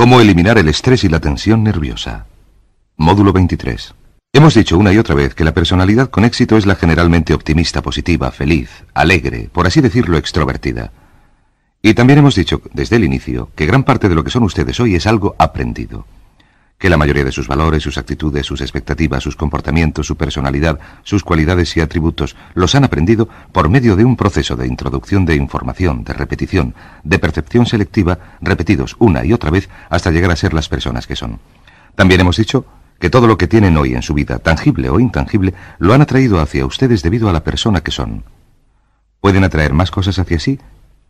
Cómo eliminar el estrés y la tensión nerviosa. Módulo 23. Hemos dicho una y otra vez que la personalidad con éxito es la generalmente optimista, positiva, feliz, alegre, por así decirlo, extrovertida. Y también hemos dicho desde el inicio que gran parte de lo que son ustedes hoy es algo aprendido que la mayoría de sus valores, sus actitudes, sus expectativas, sus comportamientos, su personalidad, sus cualidades y atributos los han aprendido por medio de un proceso de introducción de información, de repetición, de percepción selectiva, repetidos una y otra vez hasta llegar a ser las personas que son. También hemos dicho que todo lo que tienen hoy en su vida, tangible o intangible, lo han atraído hacia ustedes debido a la persona que son. Pueden atraer más cosas hacia sí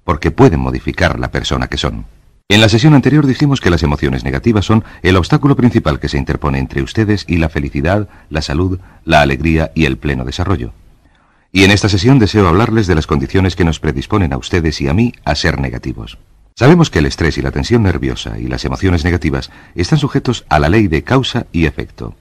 porque pueden modificar la persona que son. En la sesión anterior dijimos que las emociones negativas son el obstáculo principal que se interpone entre ustedes y la felicidad, la salud, la alegría y el pleno desarrollo. Y en esta sesión deseo hablarles de las condiciones que nos predisponen a ustedes y a mí a ser negativos. Sabemos que el estrés y la tensión nerviosa y las emociones negativas están sujetos a la ley de causa y efecto.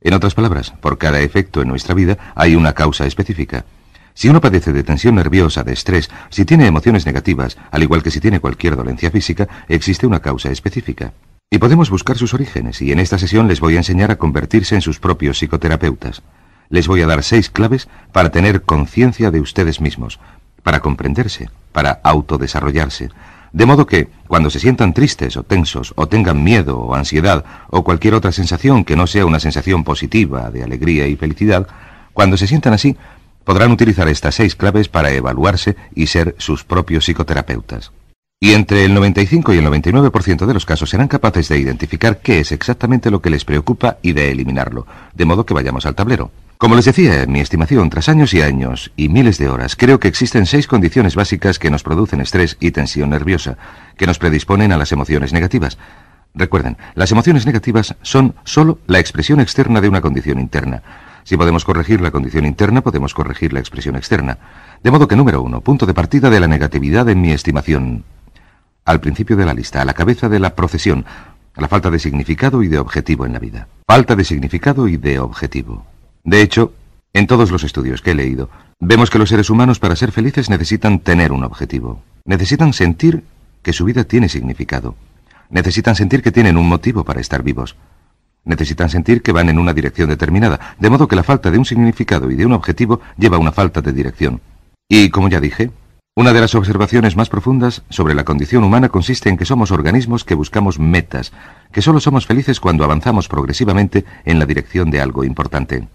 En otras palabras, por cada efecto en nuestra vida hay una causa específica si uno padece de tensión nerviosa, de estrés, si tiene emociones negativas, al igual que si tiene cualquier dolencia física, existe una causa específica. Y podemos buscar sus orígenes, y en esta sesión les voy a enseñar a convertirse en sus propios psicoterapeutas. Les voy a dar seis claves para tener conciencia de ustedes mismos, para comprenderse, para autodesarrollarse. De modo que, cuando se sientan tristes o tensos, o tengan miedo o ansiedad, o cualquier otra sensación que no sea una sensación positiva de alegría y felicidad, cuando se sientan así, podrán utilizar estas seis claves para evaluarse y ser sus propios psicoterapeutas. Y entre el 95 y el 99% de los casos serán capaces de identificar qué es exactamente lo que les preocupa y de eliminarlo, de modo que vayamos al tablero. Como les decía, en mi estimación, tras años y años y miles de horas, creo que existen seis condiciones básicas que nos producen estrés y tensión nerviosa, que nos predisponen a las emociones negativas. Recuerden, las emociones negativas son solo la expresión externa de una condición interna. Si podemos corregir la condición interna, podemos corregir la expresión externa. De modo que número uno, punto de partida de la negatividad en mi estimación. Al principio de la lista, a la cabeza de la procesión, a la falta de significado y de objetivo en la vida. Falta de significado y de objetivo. De hecho, en todos los estudios que he leído, vemos que los seres humanos para ser felices necesitan tener un objetivo. Necesitan sentir que su vida tiene significado. Necesitan sentir que tienen un motivo para estar vivos. Necesitan sentir que van en una dirección determinada, de modo que la falta de un significado y de un objetivo lleva a una falta de dirección. Y, como ya dije, una de las observaciones más profundas sobre la condición humana consiste en que somos organismos que buscamos metas, que solo somos felices cuando avanzamos progresivamente en la dirección de algo importante.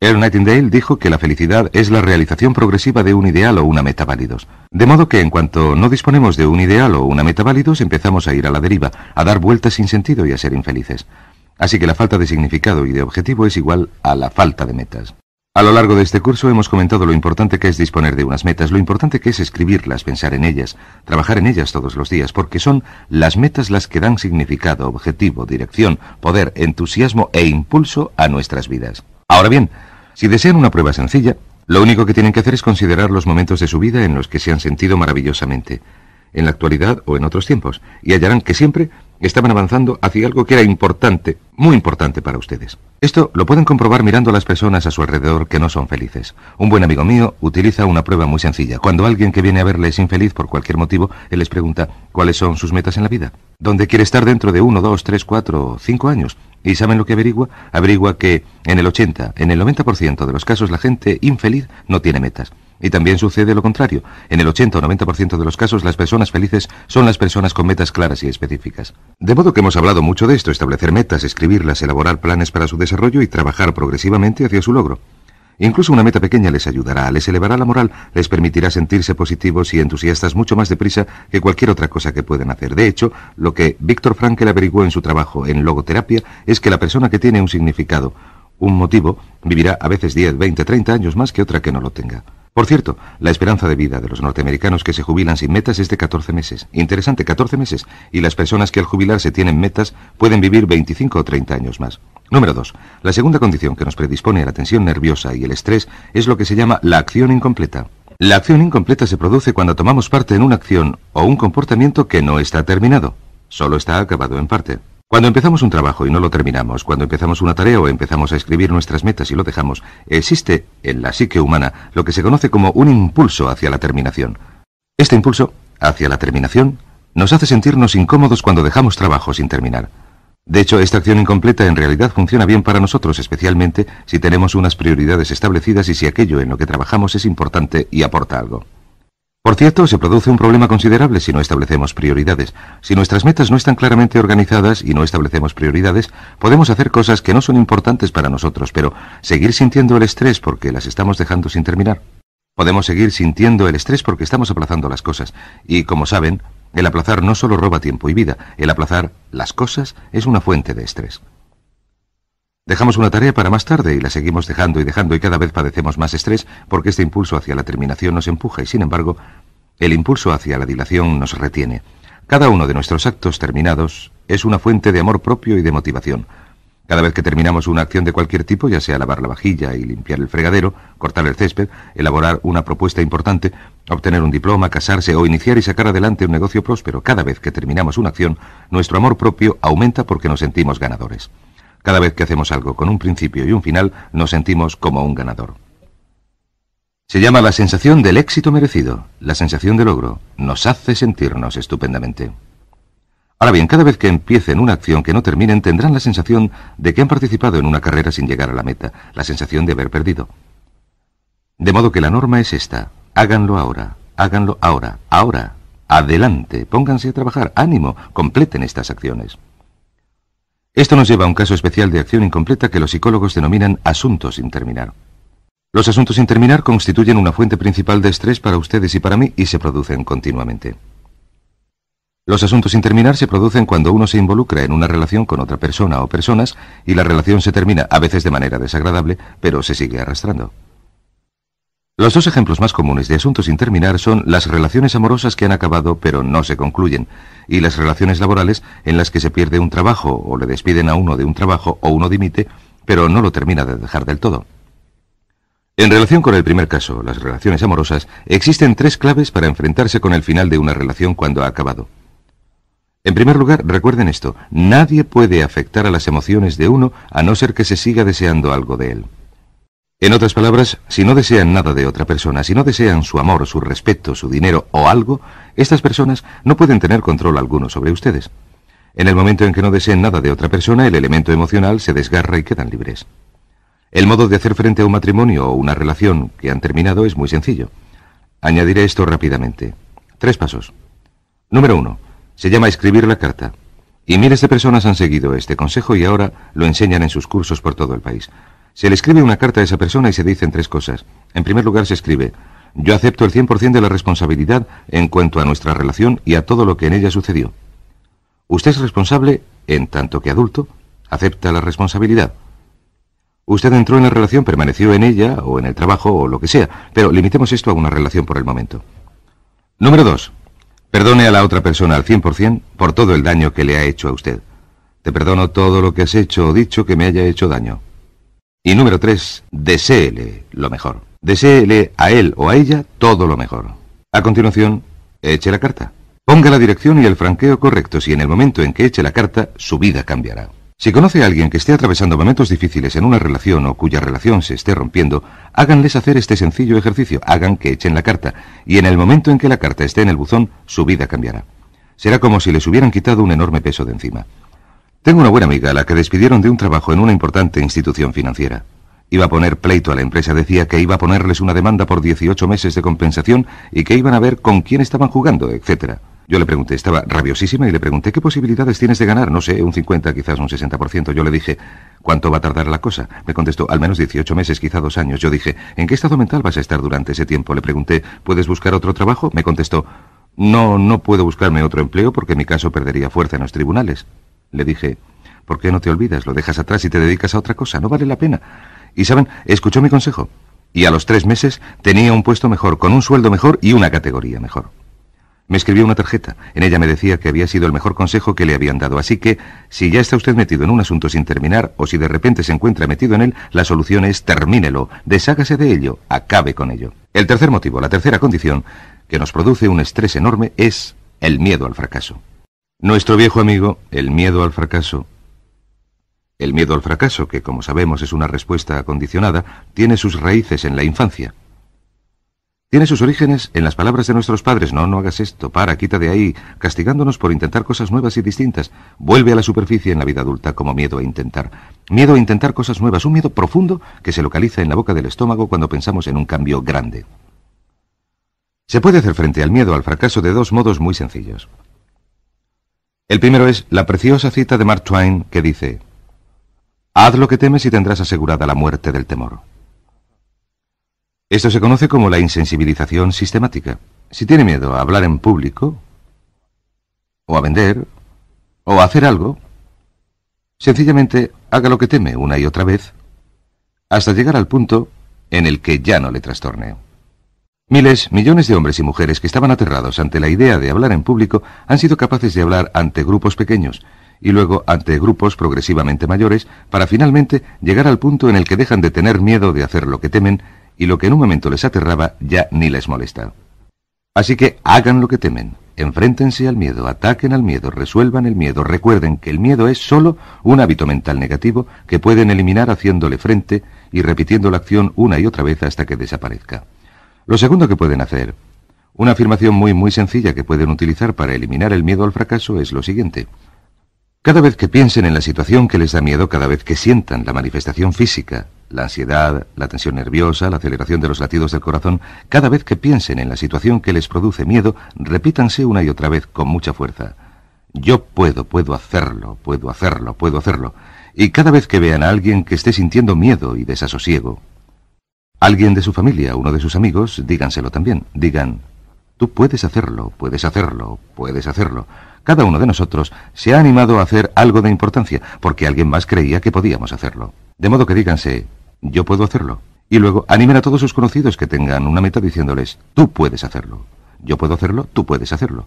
Earl Nightingale dijo que la felicidad es la realización progresiva de un ideal o una meta válidos. De modo que en cuanto no disponemos de un ideal o una meta válidos, empezamos a ir a la deriva, a dar vueltas sin sentido y a ser infelices. Así que la falta de significado y de objetivo es igual a la falta de metas. A lo largo de este curso hemos comentado lo importante que es disponer de unas metas, lo importante que es escribirlas, pensar en ellas, trabajar en ellas todos los días, porque son las metas las que dan significado, objetivo, dirección, poder, entusiasmo e impulso a nuestras vidas. Ahora bien, si desean una prueba sencilla, lo único que tienen que hacer es considerar los momentos de su vida en los que se han sentido maravillosamente, en la actualidad o en otros tiempos, y hallarán que siempre estaban avanzando hacia algo que era importante, muy importante para ustedes. Esto lo pueden comprobar mirando a las personas a su alrededor que no son felices. Un buen amigo mío utiliza una prueba muy sencilla. Cuando alguien que viene a verle es infeliz por cualquier motivo, él les pregunta cuáles son sus metas en la vida, dónde quiere estar dentro de uno, dos, tres, cuatro, cinco años. ¿Y saben lo que averigua? Averigua que en el 80, en el 90% de los casos la gente infeliz no tiene metas. Y también sucede lo contrario. En el 80 o 90% de los casos, las personas felices son las personas con metas claras y específicas. De modo que hemos hablado mucho de esto, establecer metas, escribirlas, elaborar planes para su desarrollo y trabajar progresivamente hacia su logro. Incluso una meta pequeña les ayudará, les elevará la moral, les permitirá sentirse positivos y entusiastas mucho más deprisa que cualquier otra cosa que pueden hacer. De hecho, lo que Víctor Frankel averiguó en su trabajo en logoterapia es que la persona que tiene un significado, un motivo, vivirá a veces 10, 20, 30 años más que otra que no lo tenga. Por cierto, la esperanza de vida de los norteamericanos que se jubilan sin metas es de 14 meses. Interesante, 14 meses. Y las personas que al jubilarse tienen metas pueden vivir 25 o 30 años más. Número 2. La segunda condición que nos predispone a la tensión nerviosa y el estrés es lo que se llama la acción incompleta. La acción incompleta se produce cuando tomamos parte en una acción o un comportamiento que no está terminado, solo está acabado en parte. Cuando empezamos un trabajo y no lo terminamos, cuando empezamos una tarea o empezamos a escribir nuestras metas y lo dejamos, existe en la psique humana lo que se conoce como un impulso hacia la terminación. Este impulso hacia la terminación nos hace sentirnos incómodos cuando dejamos trabajo sin terminar. De hecho, esta acción incompleta en realidad funciona bien para nosotros, especialmente si tenemos unas prioridades establecidas y si aquello en lo que trabajamos es importante y aporta algo. Por cierto, se produce un problema considerable si no establecemos prioridades. Si nuestras metas no están claramente organizadas y no establecemos prioridades, podemos hacer cosas que no son importantes para nosotros, pero seguir sintiendo el estrés porque las estamos dejando sin terminar. Podemos seguir sintiendo el estrés porque estamos aplazando las cosas. Y como saben, el aplazar no solo roba tiempo y vida, el aplazar las cosas es una fuente de estrés. Dejamos una tarea para más tarde y la seguimos dejando y dejando y cada vez padecemos más estrés porque este impulso hacia la terminación nos empuja y sin embargo el impulso hacia la dilación nos retiene. Cada uno de nuestros actos terminados es una fuente de amor propio y de motivación. Cada vez que terminamos una acción de cualquier tipo, ya sea lavar la vajilla y limpiar el fregadero, cortar el césped, elaborar una propuesta importante, obtener un diploma, casarse o iniciar y sacar adelante un negocio próspero, cada vez que terminamos una acción, nuestro amor propio aumenta porque nos sentimos ganadores. Cada vez que hacemos algo con un principio y un final, nos sentimos como un ganador. Se llama la sensación del éxito merecido, la sensación de logro. Nos hace sentirnos estupendamente. Ahora bien, cada vez que empiecen una acción que no terminen, tendrán la sensación de que han participado en una carrera sin llegar a la meta, la sensación de haber perdido. De modo que la norma es esta. Háganlo ahora, háganlo ahora, ahora. Adelante, pónganse a trabajar, ánimo, completen estas acciones. Esto nos lleva a un caso especial de acción incompleta que los psicólogos denominan asuntos sin terminar. Los asuntos sin terminar constituyen una fuente principal de estrés para ustedes y para mí y se producen continuamente. Los asuntos sin terminar se producen cuando uno se involucra en una relación con otra persona o personas y la relación se termina, a veces de manera desagradable, pero se sigue arrastrando. Los dos ejemplos más comunes de asuntos sin terminar son las relaciones amorosas que han acabado pero no se concluyen y las relaciones laborales en las que se pierde un trabajo o le despiden a uno de un trabajo o uno dimite pero no lo termina de dejar del todo. En relación con el primer caso, las relaciones amorosas, existen tres claves para enfrentarse con el final de una relación cuando ha acabado. En primer lugar, recuerden esto, nadie puede afectar a las emociones de uno a no ser que se siga deseando algo de él. En otras palabras, si no desean nada de otra persona, si no desean su amor, su respeto, su dinero o algo, estas personas no pueden tener control alguno sobre ustedes. En el momento en que no deseen nada de otra persona, el elemento emocional se desgarra y quedan libres. El modo de hacer frente a un matrimonio o una relación que han terminado es muy sencillo. Añadiré esto rápidamente. Tres pasos. Número uno. Se llama escribir la carta. Y miles de personas han seguido este consejo y ahora lo enseñan en sus cursos por todo el país. Se le escribe una carta a esa persona y se dicen tres cosas. En primer lugar se escribe, yo acepto el 100% de la responsabilidad en cuanto a nuestra relación y a todo lo que en ella sucedió. Usted es responsable, en tanto que adulto, acepta la responsabilidad. Usted entró en la relación, permaneció en ella, o en el trabajo, o lo que sea, pero limitemos esto a una relación por el momento. Número 2. Perdone a la otra persona al 100% por todo el daño que le ha hecho a usted. Te perdono todo lo que has hecho o dicho que me haya hecho daño. Y número tres, deséele lo mejor. Deséele a él o a ella todo lo mejor. A continuación, eche la carta. Ponga la dirección y el franqueo correctos y en el momento en que eche la carta, su vida cambiará. Si conoce a alguien que esté atravesando momentos difíciles en una relación o cuya relación se esté rompiendo, háganles hacer este sencillo ejercicio, hagan que echen la carta, y en el momento en que la carta esté en el buzón, su vida cambiará. Será como si les hubieran quitado un enorme peso de encima. Tengo una buena amiga a la que despidieron de un trabajo en una importante institución financiera. Iba a poner pleito a la empresa, decía que iba a ponerles una demanda por 18 meses de compensación y que iban a ver con quién estaban jugando, etc. Yo le pregunté, estaba rabiosísima y le pregunté, ¿qué posibilidades tienes de ganar? No sé, un 50, quizás un 60%. Yo le dije, ¿cuánto va a tardar la cosa? Me contestó, al menos 18 meses, quizá dos años. Yo dije, ¿en qué estado mental vas a estar durante ese tiempo? Le pregunté, ¿puedes buscar otro trabajo? Me contestó, no, no puedo buscarme otro empleo porque mi caso perdería fuerza en los tribunales. Le dije, ¿por qué no te olvidas? Lo dejas atrás y te dedicas a otra cosa. No vale la pena. Y saben, escuchó mi consejo. Y a los tres meses tenía un puesto mejor, con un sueldo mejor y una categoría mejor. Me escribió una tarjeta. En ella me decía que había sido el mejor consejo que le habían dado. Así que, si ya está usted metido en un asunto sin terminar, o si de repente se encuentra metido en él, la solución es termínelo, deshágase de ello, acabe con ello. El tercer motivo, la tercera condición, que nos produce un estrés enorme es el miedo al fracaso. Nuestro viejo amigo, el miedo al fracaso, el miedo al fracaso, que como sabemos es una respuesta acondicionada, tiene sus raíces en la infancia. Tiene sus orígenes en las palabras de nuestros padres, no, no hagas esto, para, quita de ahí, castigándonos por intentar cosas nuevas y distintas. Vuelve a la superficie en la vida adulta como miedo a intentar. Miedo a intentar cosas nuevas, un miedo profundo que se localiza en la boca del estómago cuando pensamos en un cambio grande. Se puede hacer frente al miedo al fracaso de dos modos muy sencillos. El primero es la preciosa cita de Mark Twain que dice, Haz lo que temes y tendrás asegurada la muerte del temor. Esto se conoce como la insensibilización sistemática. Si tiene miedo a hablar en público, o a vender, o a hacer algo, sencillamente haga lo que teme una y otra vez, hasta llegar al punto en el que ya no le trastorne. Miles, millones de hombres y mujeres que estaban aterrados ante la idea de hablar en público han sido capaces de hablar ante grupos pequeños y luego ante grupos progresivamente mayores para finalmente llegar al punto en el que dejan de tener miedo de hacer lo que temen y lo que en un momento les aterraba ya ni les molesta. Así que hagan lo que temen, enfréntense al miedo, ataquen al miedo, resuelvan el miedo, recuerden que el miedo es sólo un hábito mental negativo que pueden eliminar haciéndole frente y repitiendo la acción una y otra vez hasta que desaparezca. Lo segundo que pueden hacer, una afirmación muy muy sencilla que pueden utilizar para eliminar el miedo al fracaso es lo siguiente. Cada vez que piensen en la situación que les da miedo, cada vez que sientan la manifestación física, la ansiedad, la tensión nerviosa, la aceleración de los latidos del corazón, cada vez que piensen en la situación que les produce miedo, repítanse una y otra vez con mucha fuerza. Yo puedo, puedo hacerlo, puedo hacerlo, puedo hacerlo. Y cada vez que vean a alguien que esté sintiendo miedo y desasosiego, Alguien de su familia, uno de sus amigos, díganselo también. Digan, tú puedes hacerlo, puedes hacerlo, puedes hacerlo. Cada uno de nosotros se ha animado a hacer algo de importancia porque alguien más creía que podíamos hacerlo. De modo que díganse, yo puedo hacerlo. Y luego animen a todos sus conocidos que tengan una meta diciéndoles, tú puedes hacerlo. Yo puedo hacerlo, tú puedes hacerlo.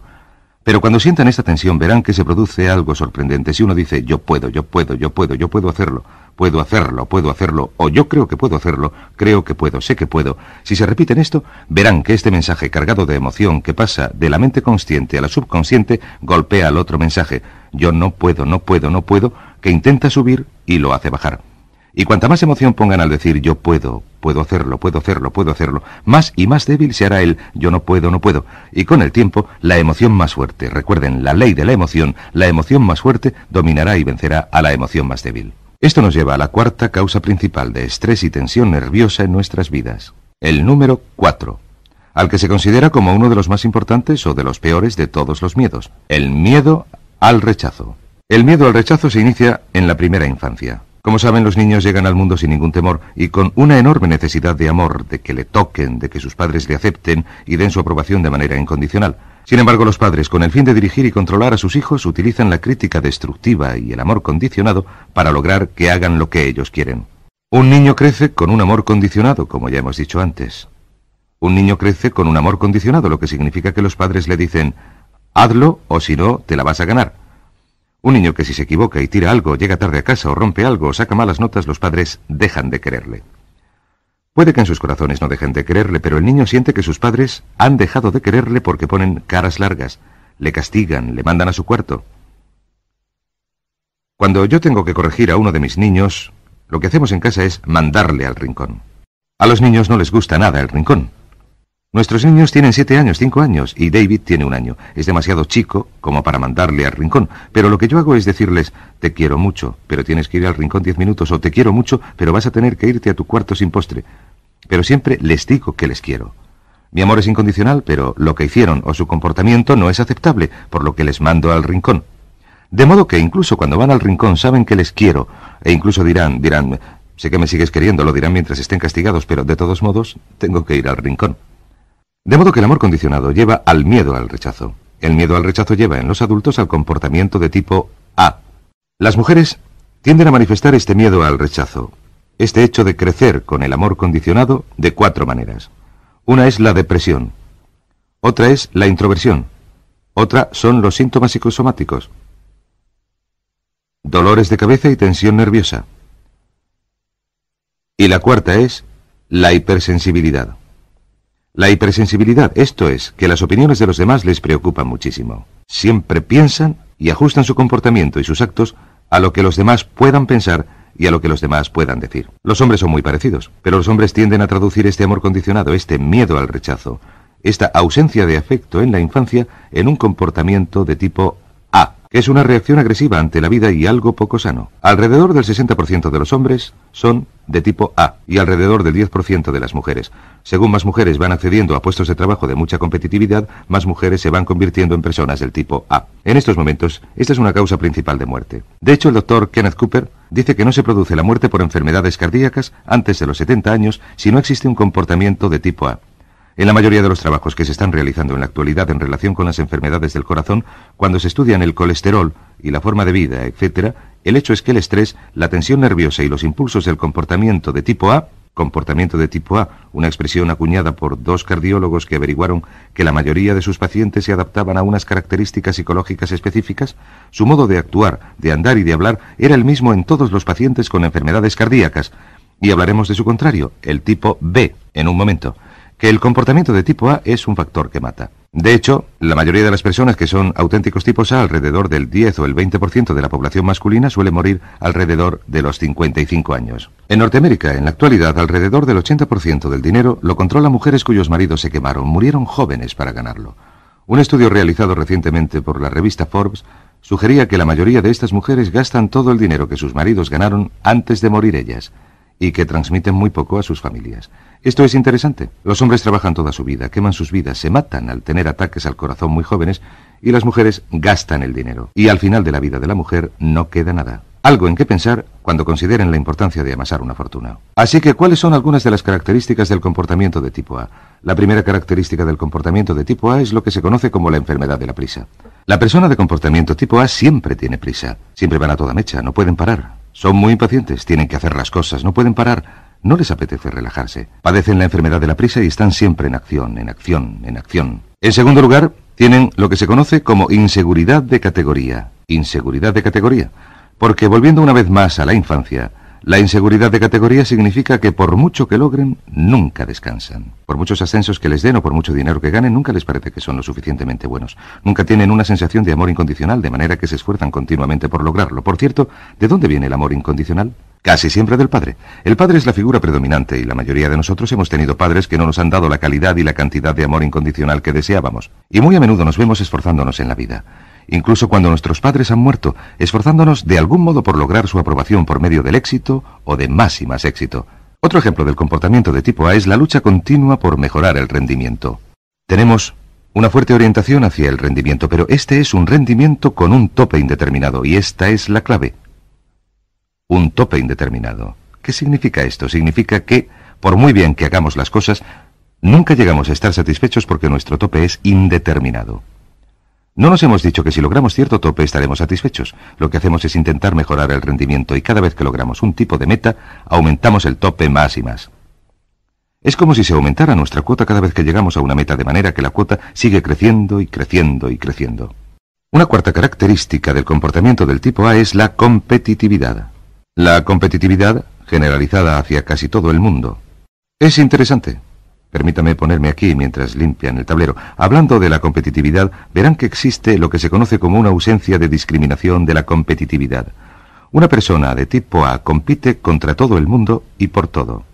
Pero cuando sientan esta tensión verán que se produce algo sorprendente. Si uno dice, yo puedo, yo puedo, yo puedo, yo puedo hacerlo, puedo hacerlo, puedo hacerlo, o yo creo que puedo hacerlo, creo que puedo, sé que puedo, si se repiten esto, verán que este mensaje cargado de emoción que pasa de la mente consciente a la subconsciente golpea al otro mensaje, yo no puedo, no puedo, no puedo, que intenta subir y lo hace bajar. Y cuanta más emoción pongan al decir yo puedo, puedo hacerlo, puedo hacerlo, puedo hacerlo, más y más débil se hará el yo no puedo, no puedo. Y con el tiempo, la emoción más fuerte, recuerden, la ley de la emoción, la emoción más fuerte dominará y vencerá a la emoción más débil. Esto nos lleva a la cuarta causa principal de estrés y tensión nerviosa en nuestras vidas, el número 4, al que se considera como uno de los más importantes o de los peores de todos los miedos, el miedo al rechazo. El miedo al rechazo se inicia en la primera infancia. Como saben, los niños llegan al mundo sin ningún temor y con una enorme necesidad de amor, de que le toquen, de que sus padres le acepten y den su aprobación de manera incondicional. Sin embargo, los padres, con el fin de dirigir y controlar a sus hijos, utilizan la crítica destructiva y el amor condicionado para lograr que hagan lo que ellos quieren. Un niño crece con un amor condicionado, como ya hemos dicho antes. Un niño crece con un amor condicionado, lo que significa que los padres le dicen, hazlo o si no, te la vas a ganar. Un niño que si se equivoca y tira algo, llega tarde a casa o rompe algo o saca malas notas, los padres dejan de quererle. Puede que en sus corazones no dejen de quererle, pero el niño siente que sus padres han dejado de quererle porque ponen caras largas, le castigan, le mandan a su cuarto. Cuando yo tengo que corregir a uno de mis niños, lo que hacemos en casa es mandarle al rincón. A los niños no les gusta nada el rincón, Nuestros niños tienen siete años, cinco años, y David tiene un año. Es demasiado chico como para mandarle al rincón, pero lo que yo hago es decirles, te quiero mucho, pero tienes que ir al rincón diez minutos, o te quiero mucho, pero vas a tener que irte a tu cuarto sin postre. Pero siempre les digo que les quiero. Mi amor es incondicional, pero lo que hicieron o su comportamiento no es aceptable, por lo que les mando al rincón. De modo que incluso cuando van al rincón saben que les quiero, e incluso dirán, dirán, sé que me sigues queriendo, lo dirán mientras estén castigados, pero de todos modos tengo que ir al rincón. De modo que el amor condicionado lleva al miedo al rechazo. El miedo al rechazo lleva en los adultos al comportamiento de tipo A. Las mujeres tienden a manifestar este miedo al rechazo, este hecho de crecer con el amor condicionado, de cuatro maneras. Una es la depresión, otra es la introversión, otra son los síntomas psicosomáticos, dolores de cabeza y tensión nerviosa. Y la cuarta es la hipersensibilidad. La hipersensibilidad, esto es, que las opiniones de los demás les preocupan muchísimo. Siempre piensan y ajustan su comportamiento y sus actos a lo que los demás puedan pensar y a lo que los demás puedan decir. Los hombres son muy parecidos, pero los hombres tienden a traducir este amor condicionado, este miedo al rechazo, esta ausencia de afecto en la infancia en un comportamiento de tipo es una reacción agresiva ante la vida y algo poco sano. Alrededor del 60% de los hombres son de tipo A y alrededor del 10% de las mujeres. Según más mujeres van accediendo a puestos de trabajo de mucha competitividad, más mujeres se van convirtiendo en personas del tipo A. En estos momentos, esta es una causa principal de muerte. De hecho, el doctor Kenneth Cooper dice que no se produce la muerte por enfermedades cardíacas antes de los 70 años si no existe un comportamiento de tipo A. En la mayoría de los trabajos que se están realizando en la actualidad en relación con las enfermedades del corazón, cuando se estudian el colesterol y la forma de vida, etc., el hecho es que el estrés, la tensión nerviosa y los impulsos del comportamiento de tipo A, comportamiento de tipo A, una expresión acuñada por dos cardiólogos que averiguaron que la mayoría de sus pacientes se adaptaban a unas características psicológicas específicas, su modo de actuar, de andar y de hablar era el mismo en todos los pacientes con enfermedades cardíacas, y hablaremos de su contrario, el tipo B, en un momento que el comportamiento de tipo A es un factor que mata. De hecho, la mayoría de las personas que son auténticos tipos A, alrededor del 10 o el 20% de la población masculina, suele morir alrededor de los 55 años. En Norteamérica, en la actualidad, alrededor del 80% del dinero lo controla mujeres cuyos maridos se quemaron, murieron jóvenes para ganarlo. Un estudio realizado recientemente por la revista Forbes sugería que la mayoría de estas mujeres gastan todo el dinero que sus maridos ganaron antes de morir ellas y que transmiten muy poco a sus familias. Esto es interesante. Los hombres trabajan toda su vida, queman sus vidas, se matan al tener ataques al corazón muy jóvenes y las mujeres gastan el dinero. Y al final de la vida de la mujer no queda nada. Algo en qué pensar cuando consideren la importancia de amasar una fortuna. Así que, ¿cuáles son algunas de las características del comportamiento de tipo A? La primera característica del comportamiento de tipo A es lo que se conoce como la enfermedad de la prisa. La persona de comportamiento tipo A siempre tiene prisa. Siempre van a toda mecha, no pueden parar. Son muy impacientes, tienen que hacer las cosas, no pueden parar, no les apetece relajarse. Padecen la enfermedad de la prisa y están siempre en acción, en acción, en acción. En segundo lugar, tienen lo que se conoce como inseguridad de categoría. Inseguridad de categoría. Porque volviendo una vez más a la infancia, la inseguridad de categoría significa que por mucho que logren, nunca descansan. Por muchos ascensos que les den o por mucho dinero que ganen, nunca les parece que son lo suficientemente buenos. Nunca tienen una sensación de amor incondicional, de manera que se esfuerzan continuamente por lograrlo. Por cierto, ¿de dónde viene el amor incondicional? Casi siempre del padre. El padre es la figura predominante y la mayoría de nosotros hemos tenido padres que no nos han dado la calidad y la cantidad de amor incondicional que deseábamos. Y muy a menudo nos vemos esforzándonos en la vida incluso cuando nuestros padres han muerto, esforzándonos de algún modo por lograr su aprobación por medio del éxito o de más y más éxito. Otro ejemplo del comportamiento de tipo A es la lucha continua por mejorar el rendimiento. Tenemos una fuerte orientación hacia el rendimiento, pero este es un rendimiento con un tope indeterminado y esta es la clave. Un tope indeterminado. ¿Qué significa esto? Significa que, por muy bien que hagamos las cosas, nunca llegamos a estar satisfechos porque nuestro tope es indeterminado. No nos hemos dicho que si logramos cierto tope estaremos satisfechos. Lo que hacemos es intentar mejorar el rendimiento y cada vez que logramos un tipo de meta, aumentamos el tope más y más. Es como si se aumentara nuestra cuota cada vez que llegamos a una meta de manera que la cuota sigue creciendo y creciendo y creciendo. Una cuarta característica del comportamiento del tipo A es la competitividad. La competitividad generalizada hacia casi todo el mundo. Es interesante, Permítame ponerme aquí mientras limpian el tablero. Hablando de la competitividad, verán que existe lo que se conoce como una ausencia de discriminación de la competitividad. Una persona de tipo A compite contra todo el mundo y por todo.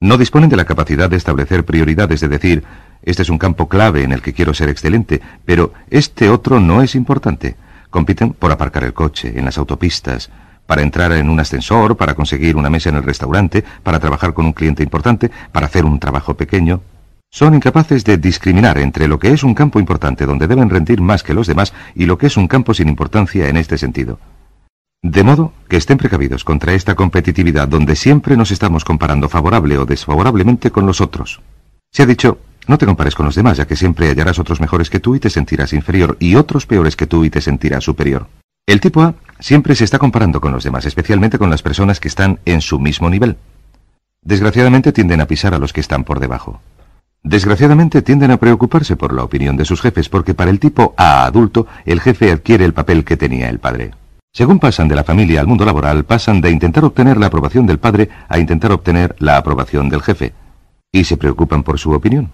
No disponen de la capacidad de establecer prioridades, de decir, este es un campo clave en el que quiero ser excelente, pero este otro no es importante. Compiten por aparcar el coche, en las autopistas, para entrar en un ascensor, para conseguir una mesa en el restaurante, para trabajar con un cliente importante, para hacer un trabajo pequeño. Son incapaces de discriminar entre lo que es un campo importante donde deben rendir más que los demás y lo que es un campo sin importancia en este sentido. De modo que estén precavidos contra esta competitividad donde siempre nos estamos comparando favorable o desfavorablemente con los otros. Se ha dicho, no te compares con los demás, ya que siempre hallarás otros mejores que tú y te sentirás inferior, y otros peores que tú y te sentirás superior. El tipo A siempre se está comparando con los demás, especialmente con las personas que están en su mismo nivel. Desgraciadamente tienden a pisar a los que están por debajo. Desgraciadamente tienden a preocuparse por la opinión de sus jefes, porque para el tipo A adulto, el jefe adquiere el papel que tenía el padre. Según pasan de la familia al mundo laboral, pasan de intentar obtener la aprobación del padre a intentar obtener la aprobación del jefe. Y se preocupan por su opinión.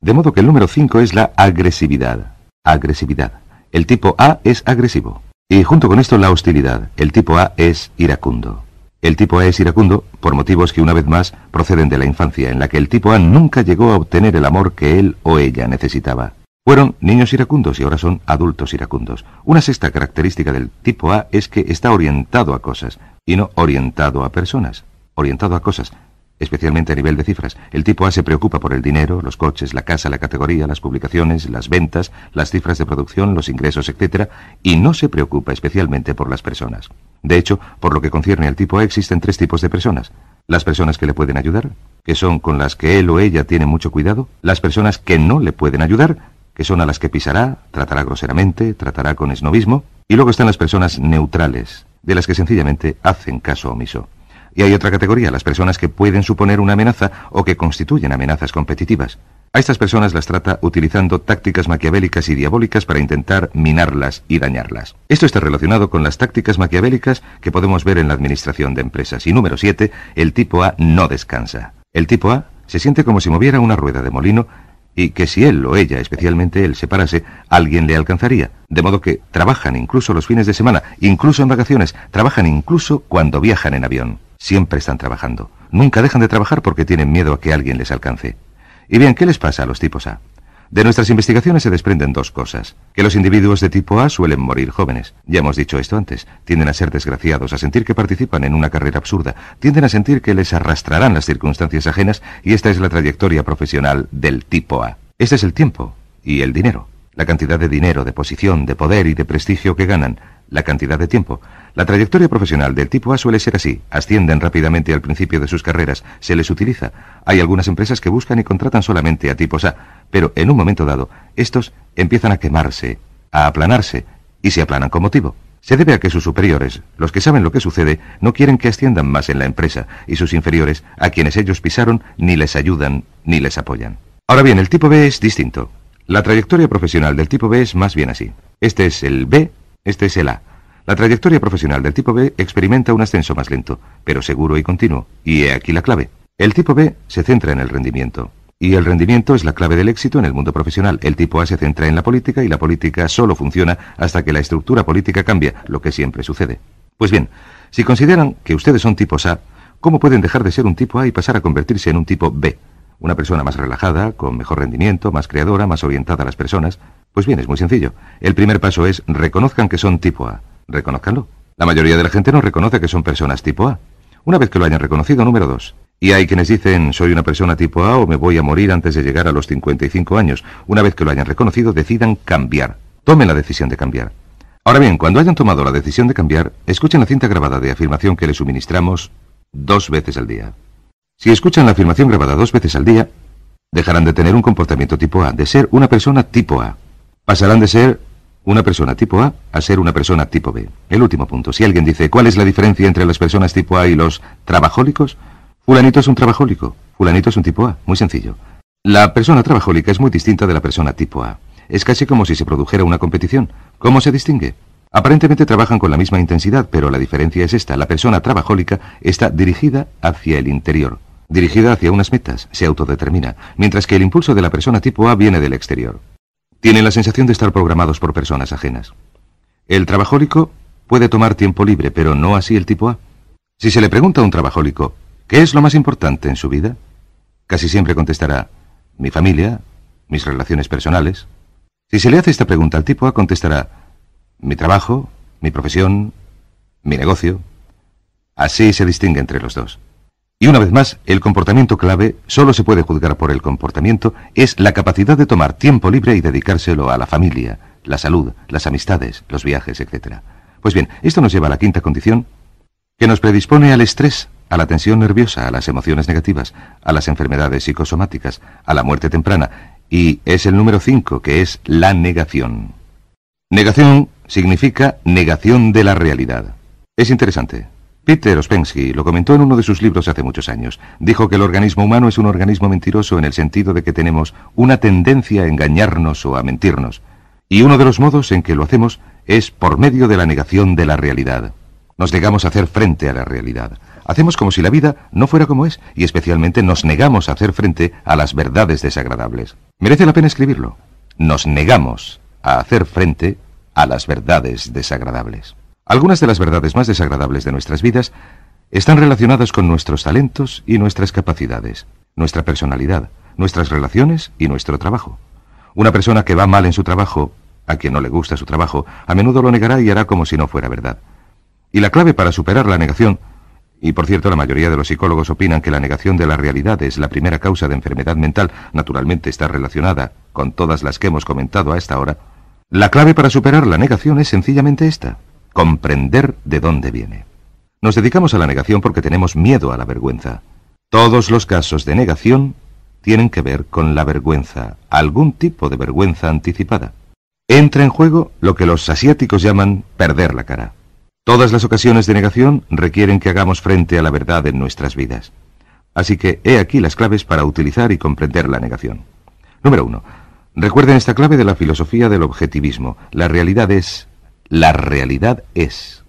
De modo que el número 5 es la agresividad. Agresividad. El tipo A es agresivo. Y junto con esto la hostilidad. El tipo A es iracundo. El tipo A es iracundo por motivos que una vez más proceden de la infancia, en la que el tipo A nunca llegó a obtener el amor que él o ella necesitaba. Fueron niños iracundos y ahora son adultos iracundos. Una sexta característica del tipo A es que está orientado a cosas y no orientado a personas. Orientado a cosas, especialmente a nivel de cifras. El tipo A se preocupa por el dinero, los coches, la casa, la categoría, las publicaciones, las ventas, las cifras de producción, los ingresos, etc. Y no se preocupa especialmente por las personas. De hecho, por lo que concierne al tipo A existen tres tipos de personas. Las personas que le pueden ayudar, que son con las que él o ella tiene mucho cuidado. Las personas que no le pueden ayudar, que son a las que pisará, tratará groseramente, tratará con esnovismo. Y luego están las personas neutrales, de las que sencillamente hacen caso omiso. Y hay otra categoría, las personas que pueden suponer una amenaza o que constituyen amenazas competitivas. A estas personas las trata utilizando tácticas maquiavélicas y diabólicas para intentar minarlas y dañarlas. Esto está relacionado con las tácticas maquiavélicas que podemos ver en la administración de empresas. Y número 7, el tipo A no descansa. El tipo A se siente como si moviera una rueda de molino y que si él o ella, especialmente él, se parase, alguien le alcanzaría. De modo que trabajan incluso los fines de semana, incluso en vacaciones, trabajan incluso cuando viajan en avión. Siempre están trabajando. Nunca dejan de trabajar porque tienen miedo a que alguien les alcance. Y bien, ¿qué les pasa a los tipos A? De nuestras investigaciones se desprenden dos cosas. Que los individuos de tipo A suelen morir jóvenes. Ya hemos dicho esto antes. Tienden a ser desgraciados, a sentir que participan en una carrera absurda. Tienden a sentir que les arrastrarán las circunstancias ajenas y esta es la trayectoria profesional del tipo A. Este es el tiempo y el dinero. La cantidad de dinero, de posición, de poder y de prestigio que ganan la cantidad de tiempo. La trayectoria profesional del tipo A suele ser así. Ascienden rápidamente al principio de sus carreras, se les utiliza. Hay algunas empresas que buscan y contratan solamente a tipos A, pero en un momento dado, estos empiezan a quemarse, a aplanarse, y se aplanan con motivo. Se debe a que sus superiores, los que saben lo que sucede, no quieren que asciendan más en la empresa, y sus inferiores, a quienes ellos pisaron, ni les ayudan, ni les apoyan. Ahora bien, el tipo B es distinto. La trayectoria profesional del tipo B es más bien así. Este es el B este es el A. La trayectoria profesional del tipo B experimenta un ascenso más lento, pero seguro y continuo, y he aquí la clave. El tipo B se centra en el rendimiento, y el rendimiento es la clave del éxito en el mundo profesional. El tipo A se centra en la política y la política solo funciona hasta que la estructura política cambia, lo que siempre sucede. Pues bien, si consideran que ustedes son tipos A, ¿cómo pueden dejar de ser un tipo A y pasar a convertirse en un tipo B? Una persona más relajada, con mejor rendimiento, más creadora, más orientada a las personas. Pues bien, es muy sencillo. El primer paso es reconozcan que son tipo A. Reconozcanlo. La mayoría de la gente no reconoce que son personas tipo A. Una vez que lo hayan reconocido, número dos. Y hay quienes dicen, soy una persona tipo A o me voy a morir antes de llegar a los 55 años. Una vez que lo hayan reconocido, decidan cambiar. Tomen la decisión de cambiar. Ahora bien, cuando hayan tomado la decisión de cambiar, escuchen la cinta grabada de afirmación que les suministramos dos veces al día. Si escuchan la afirmación grabada dos veces al día, dejarán de tener un comportamiento tipo A, de ser una persona tipo A pasarán de ser una persona tipo A a ser una persona tipo B. El último punto. Si alguien dice, ¿cuál es la diferencia entre las personas tipo A y los trabajólicos? Fulanito es un trabajólico, fulanito es un tipo A, muy sencillo. La persona trabajólica es muy distinta de la persona tipo A. Es casi como si se produjera una competición. ¿Cómo se distingue? Aparentemente trabajan con la misma intensidad, pero la diferencia es esta. La persona trabajólica está dirigida hacia el interior, dirigida hacia unas metas, se autodetermina, mientras que el impulso de la persona tipo A viene del exterior tienen la sensación de estar programados por personas ajenas. El trabajólico puede tomar tiempo libre, pero no así el tipo A. Si se le pregunta a un trabajólico, ¿qué es lo más importante en su vida? Casi siempre contestará, mi familia, mis relaciones personales. Si se le hace esta pregunta al tipo A, contestará, mi trabajo, mi profesión, mi negocio. Así se distingue entre los dos. Y una vez más, el comportamiento clave, solo se puede juzgar por el comportamiento, es la capacidad de tomar tiempo libre y dedicárselo a la familia, la salud, las amistades, los viajes, etc. Pues bien, esto nos lleva a la quinta condición, que nos predispone al estrés, a la tensión nerviosa, a las emociones negativas, a las enfermedades psicosomáticas, a la muerte temprana, y es el número cinco, que es la negación. Negación significa negación de la realidad. Es interesante. Peter Ospensky lo comentó en uno de sus libros hace muchos años. Dijo que el organismo humano es un organismo mentiroso en el sentido de que tenemos una tendencia a engañarnos o a mentirnos. Y uno de los modos en que lo hacemos es por medio de la negación de la realidad. Nos negamos a hacer frente a la realidad. Hacemos como si la vida no fuera como es y especialmente nos negamos a hacer frente a las verdades desagradables. Merece la pena escribirlo. Nos negamos a hacer frente a las verdades desagradables. Algunas de las verdades más desagradables de nuestras vidas están relacionadas con nuestros talentos y nuestras capacidades, nuestra personalidad, nuestras relaciones y nuestro trabajo. Una persona que va mal en su trabajo, a quien no le gusta su trabajo, a menudo lo negará y hará como si no fuera verdad. Y la clave para superar la negación, y por cierto la mayoría de los psicólogos opinan que la negación de la realidad es la primera causa de enfermedad mental, naturalmente está relacionada con todas las que hemos comentado a esta hora, la clave para superar la negación es sencillamente esta comprender de dónde viene. Nos dedicamos a la negación porque tenemos miedo a la vergüenza. Todos los casos de negación tienen que ver con la vergüenza, algún tipo de vergüenza anticipada. Entra en juego lo que los asiáticos llaman perder la cara. Todas las ocasiones de negación requieren que hagamos frente a la verdad en nuestras vidas. Así que he aquí las claves para utilizar y comprender la negación. Número 1. Recuerden esta clave de la filosofía del objetivismo. La realidad es la realidad es.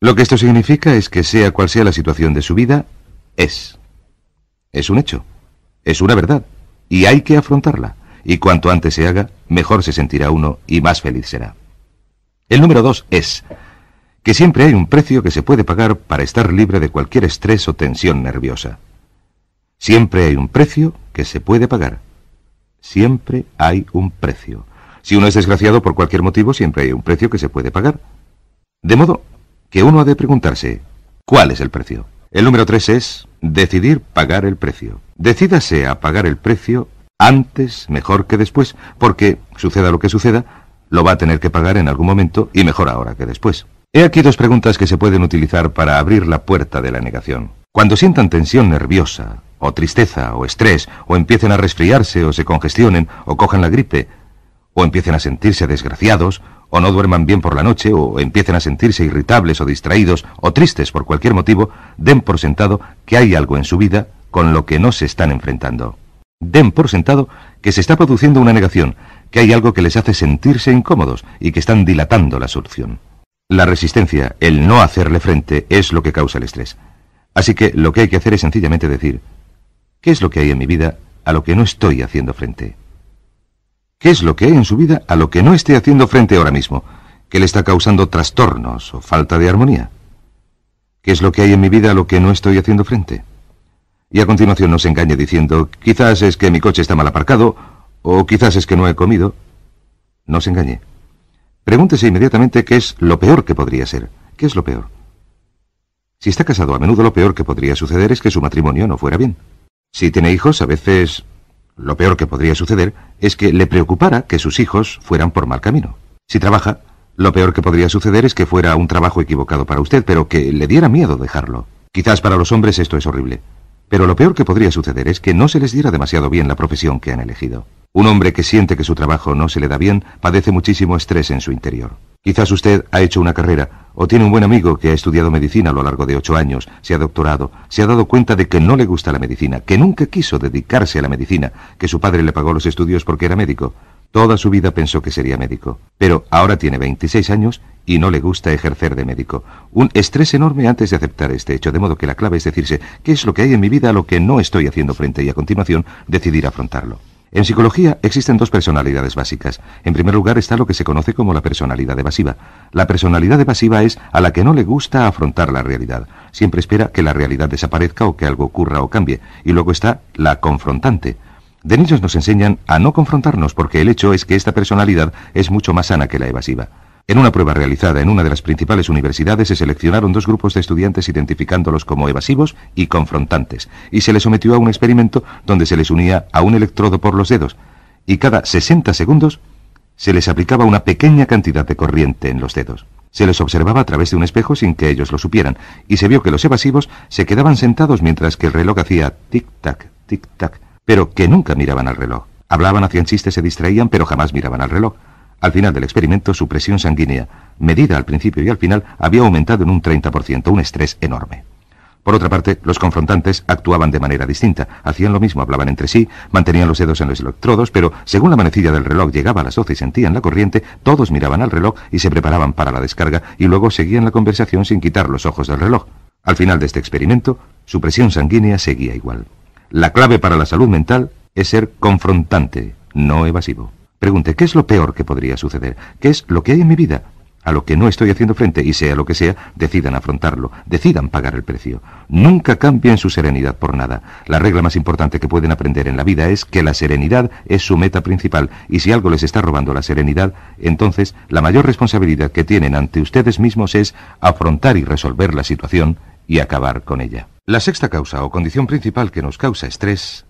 Lo que esto significa es que sea cual sea la situación de su vida, es. Es un hecho. Es una verdad. Y hay que afrontarla. Y cuanto antes se haga, mejor se sentirá uno y más feliz será. El número dos es que siempre hay un precio que se puede pagar para estar libre de cualquier estrés o tensión nerviosa. Siempre hay un precio que se puede pagar. Siempre hay un precio. Si uno es desgraciado por cualquier motivo, siempre hay un precio que se puede pagar. De modo que uno ha de preguntarse, ¿cuál es el precio? El número tres es decidir pagar el precio. Decídase a pagar el precio antes, mejor que después, porque, suceda lo que suceda, lo va a tener que pagar en algún momento y mejor ahora que después. He aquí dos preguntas que se pueden utilizar para abrir la puerta de la negación. Cuando sientan tensión nerviosa, o tristeza, o estrés, o empiecen a resfriarse, o se congestionen, o cojan la gripe, o empiecen a sentirse desgraciados, o no duerman bien por la noche, o empiecen a sentirse irritables o distraídos o tristes por cualquier motivo, den por sentado que hay algo en su vida con lo que no se están enfrentando. Den por sentado que se está produciendo una negación, que hay algo que les hace sentirse incómodos y que están dilatando la solución. La resistencia, el no hacerle frente, es lo que causa el estrés. Así que lo que hay que hacer es sencillamente decir, ¿qué es lo que hay en mi vida a lo que no estoy haciendo frente? ¿Qué es lo que hay en su vida a lo que no esté haciendo frente ahora mismo? que le está causando trastornos o falta de armonía? ¿Qué es lo que hay en mi vida a lo que no estoy haciendo frente? Y a continuación nos engañe diciendo, quizás es que mi coche está mal aparcado, o quizás es que no he comido. No se engañe. Pregúntese inmediatamente qué es lo peor que podría ser. ¿Qué es lo peor? Si está casado, a menudo lo peor que podría suceder es que su matrimonio no fuera bien. Si tiene hijos, a veces lo peor que podría suceder es que le preocupara que sus hijos fueran por mal camino. Si trabaja, lo peor que podría suceder es que fuera un trabajo equivocado para usted, pero que le diera miedo dejarlo. Quizás para los hombres esto es horrible, pero lo peor que podría suceder es que no se les diera demasiado bien la profesión que han elegido. Un hombre que siente que su trabajo no se le da bien padece muchísimo estrés en su interior. Quizás usted ha hecho una carrera o tiene un buen amigo que ha estudiado medicina a lo largo de ocho años, se ha doctorado, se ha dado cuenta de que no le gusta la medicina, que nunca quiso dedicarse a la medicina, que su padre le pagó los estudios porque era médico. Toda su vida pensó que sería médico, pero ahora tiene 26 años y no le gusta ejercer de médico. Un estrés enorme antes de aceptar este hecho, de modo que la clave es decirse qué es lo que hay en mi vida lo que no estoy haciendo frente y a continuación decidir afrontarlo. En psicología existen dos personalidades básicas. En primer lugar está lo que se conoce como la personalidad evasiva. La personalidad evasiva es a la que no le gusta afrontar la realidad. Siempre espera que la realidad desaparezca o que algo ocurra o cambie. Y luego está la confrontante. De niños nos enseñan a no confrontarnos porque el hecho es que esta personalidad es mucho más sana que la evasiva. En una prueba realizada en una de las principales universidades se seleccionaron dos grupos de estudiantes identificándolos como evasivos y confrontantes, y se les sometió a un experimento donde se les unía a un electrodo por los dedos, y cada 60 segundos se les aplicaba una pequeña cantidad de corriente en los dedos. Se les observaba a través de un espejo sin que ellos lo supieran, y se vio que los evasivos se quedaban sentados mientras que el reloj hacía tic-tac, tic-tac, pero que nunca miraban al reloj. Hablaban, hacían chistes, se distraían, pero jamás miraban al reloj. Al final del experimento, su presión sanguínea, medida al principio y al final, había aumentado en un 30%, un estrés enorme. Por otra parte, los confrontantes actuaban de manera distinta. Hacían lo mismo, hablaban entre sí, mantenían los dedos en los electrodos, pero según la manecilla del reloj llegaba a las 12 y sentían la corriente, todos miraban al reloj y se preparaban para la descarga y luego seguían la conversación sin quitar los ojos del reloj. Al final de este experimento, su presión sanguínea seguía igual. La clave para la salud mental es ser confrontante, no evasivo. Pregunte, ¿qué es lo peor que podría suceder? ¿Qué es lo que hay en mi vida? A lo que no estoy haciendo frente, y sea lo que sea, decidan afrontarlo, decidan pagar el precio. Nunca cambien su serenidad por nada. La regla más importante que pueden aprender en la vida es que la serenidad es su meta principal, y si algo les está robando la serenidad, entonces la mayor responsabilidad que tienen ante ustedes mismos es afrontar y resolver la situación y acabar con ella. La sexta causa o condición principal que nos causa estrés,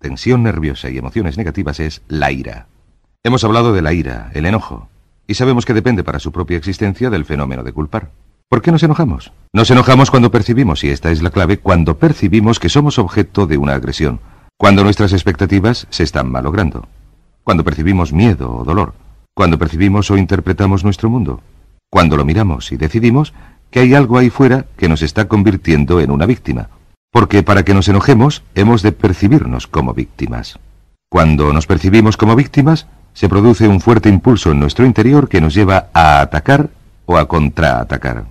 tensión nerviosa y emociones negativas es la ira. Hemos hablado de la ira, el enojo, y sabemos que depende para su propia existencia del fenómeno de culpar. ¿Por qué nos enojamos? Nos enojamos cuando percibimos, y esta es la clave, cuando percibimos que somos objeto de una agresión, cuando nuestras expectativas se están malogrando, cuando percibimos miedo o dolor, cuando percibimos o interpretamos nuestro mundo, cuando lo miramos y decidimos que hay algo ahí fuera que nos está convirtiendo en una víctima. Porque para que nos enojemos hemos de percibirnos como víctimas. Cuando nos percibimos como víctimas, se produce un fuerte impulso en nuestro interior que nos lleva a atacar o a contraatacar.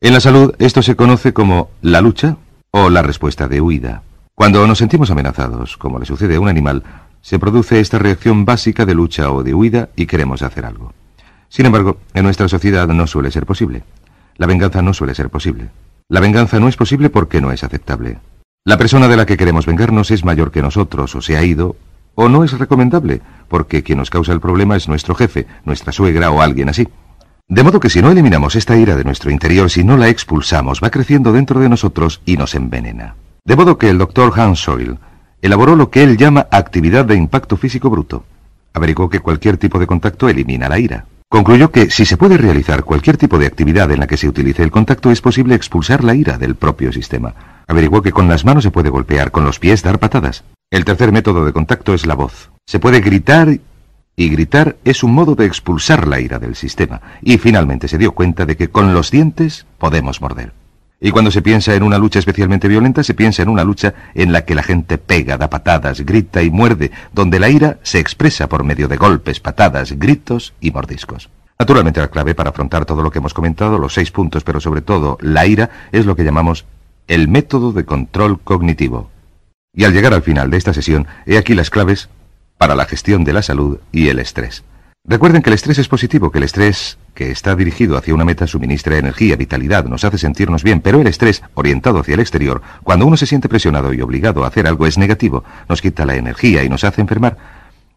En la salud esto se conoce como la lucha o la respuesta de huida. Cuando nos sentimos amenazados, como le sucede a un animal, se produce esta reacción básica de lucha o de huida y queremos hacer algo. Sin embargo, en nuestra sociedad no suele ser posible. La venganza no suele ser posible. La venganza no es posible porque no es aceptable. La persona de la que queremos vengarnos es mayor que nosotros, o se ha ido, o no es recomendable, porque quien nos causa el problema es nuestro jefe, nuestra suegra o alguien así. De modo que si no eliminamos esta ira de nuestro interior, si no la expulsamos, va creciendo dentro de nosotros y nos envenena. De modo que el doctor Hans Soil elaboró lo que él llama actividad de impacto físico bruto. Averigó que cualquier tipo de contacto elimina la ira. Concluyó que si se puede realizar cualquier tipo de actividad en la que se utilice el contacto es posible expulsar la ira del propio sistema. Averigó que con las manos se puede golpear, con los pies dar patadas. El tercer método de contacto es la voz. Se puede gritar y gritar es un modo de expulsar la ira del sistema. Y finalmente se dio cuenta de que con los dientes podemos morder. Y cuando se piensa en una lucha especialmente violenta, se piensa en una lucha en la que la gente pega, da patadas, grita y muerde, donde la ira se expresa por medio de golpes, patadas, gritos y mordiscos. Naturalmente la clave para afrontar todo lo que hemos comentado, los seis puntos, pero sobre todo la ira, es lo que llamamos el método de control cognitivo, y al llegar al final de esta sesión, he aquí las claves para la gestión de la salud y el estrés. Recuerden que el estrés es positivo, que el estrés que está dirigido hacia una meta suministra energía, vitalidad, nos hace sentirnos bien, pero el estrés orientado hacia el exterior, cuando uno se siente presionado y obligado a hacer algo es negativo, nos quita la energía y nos hace enfermar.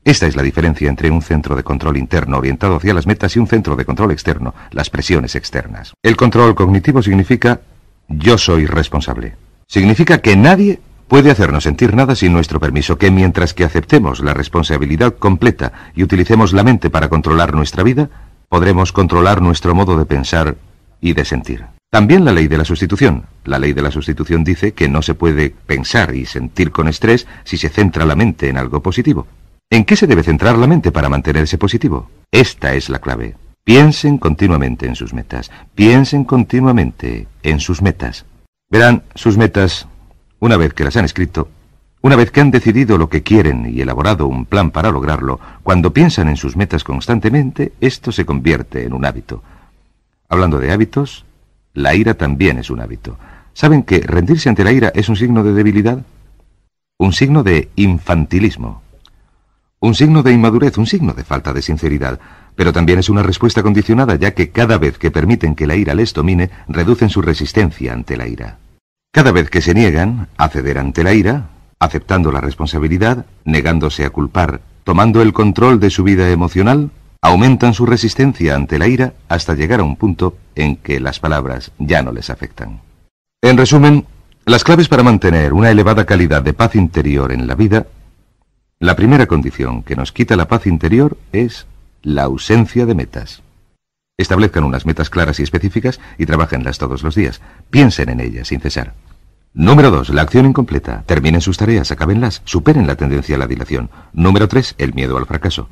Esta es la diferencia entre un centro de control interno orientado hacia las metas y un centro de control externo, las presiones externas. El control cognitivo significa yo soy responsable. Significa que nadie puede hacernos sentir nada sin nuestro permiso, que mientras que aceptemos la responsabilidad completa y utilicemos la mente para controlar nuestra vida, podremos controlar nuestro modo de pensar y de sentir. También la ley de la sustitución. La ley de la sustitución dice que no se puede pensar y sentir con estrés si se centra la mente en algo positivo. ¿En qué se debe centrar la mente para mantenerse positivo? Esta es la clave. Piensen continuamente en sus metas. Piensen continuamente en sus metas. Verán, sus metas una vez que las han escrito, una vez que han decidido lo que quieren y elaborado un plan para lograrlo, cuando piensan en sus metas constantemente, esto se convierte en un hábito. Hablando de hábitos, la ira también es un hábito. ¿Saben que rendirse ante la ira es un signo de debilidad? Un signo de infantilismo. Un signo de inmadurez, un signo de falta de sinceridad. Pero también es una respuesta condicionada, ya que cada vez que permiten que la ira les domine, reducen su resistencia ante la ira. Cada vez que se niegan a ceder ante la ira, aceptando la responsabilidad, negándose a culpar, tomando el control de su vida emocional, aumentan su resistencia ante la ira hasta llegar a un punto en que las palabras ya no les afectan. En resumen, las claves para mantener una elevada calidad de paz interior en la vida, la primera condición que nos quita la paz interior es la ausencia de metas. Establezcan unas metas claras y específicas y trabajenlas todos los días. Piensen en ellas sin cesar. Número 2. La acción incompleta. Terminen sus tareas, acábenlas, superen la tendencia a la dilación. Número 3. El miedo al fracaso.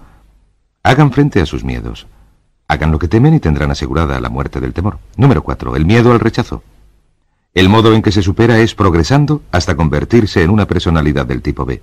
Hagan frente a sus miedos. Hagan lo que temen y tendrán asegurada la muerte del temor. Número 4. El miedo al rechazo. El modo en que se supera es progresando hasta convertirse en una personalidad del tipo B.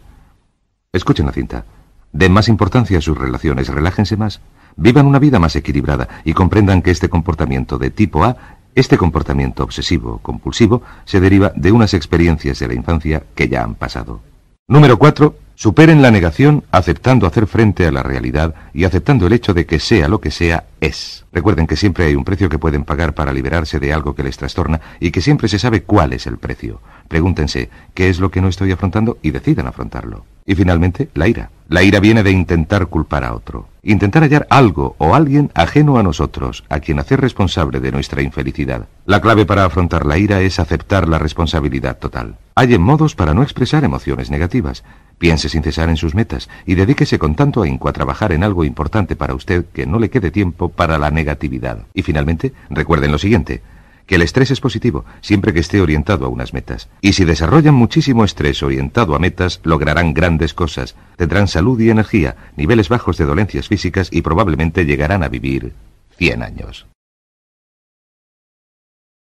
Escuchen la cinta. Den más importancia a sus relaciones, relájense más, vivan una vida más equilibrada y comprendan que este comportamiento de tipo A este comportamiento obsesivo-compulsivo se deriva de unas experiencias de la infancia que ya han pasado. Número 4. Superen la negación aceptando hacer frente a la realidad y aceptando el hecho de que sea lo que sea, es. Recuerden que siempre hay un precio que pueden pagar para liberarse de algo que les trastorna y que siempre se sabe cuál es el precio. Pregúntense, ¿qué es lo que no estoy afrontando? Y decidan afrontarlo. Y finalmente, la ira. La ira viene de intentar culpar a otro. Intentar hallar algo o alguien ajeno a nosotros, a quien hacer responsable de nuestra infelicidad. La clave para afrontar la ira es aceptar la responsabilidad total. en modos para no expresar emociones negativas. Piense sin cesar en sus metas y dedíquese con tanto ahínco a trabajar en algo importante para usted que no le quede tiempo para la negatividad. Y finalmente, recuerden lo siguiente que el estrés es positivo siempre que esté orientado a unas metas. Y si desarrollan muchísimo estrés orientado a metas, lograrán grandes cosas, tendrán salud y energía, niveles bajos de dolencias físicas y probablemente llegarán a vivir 100 años.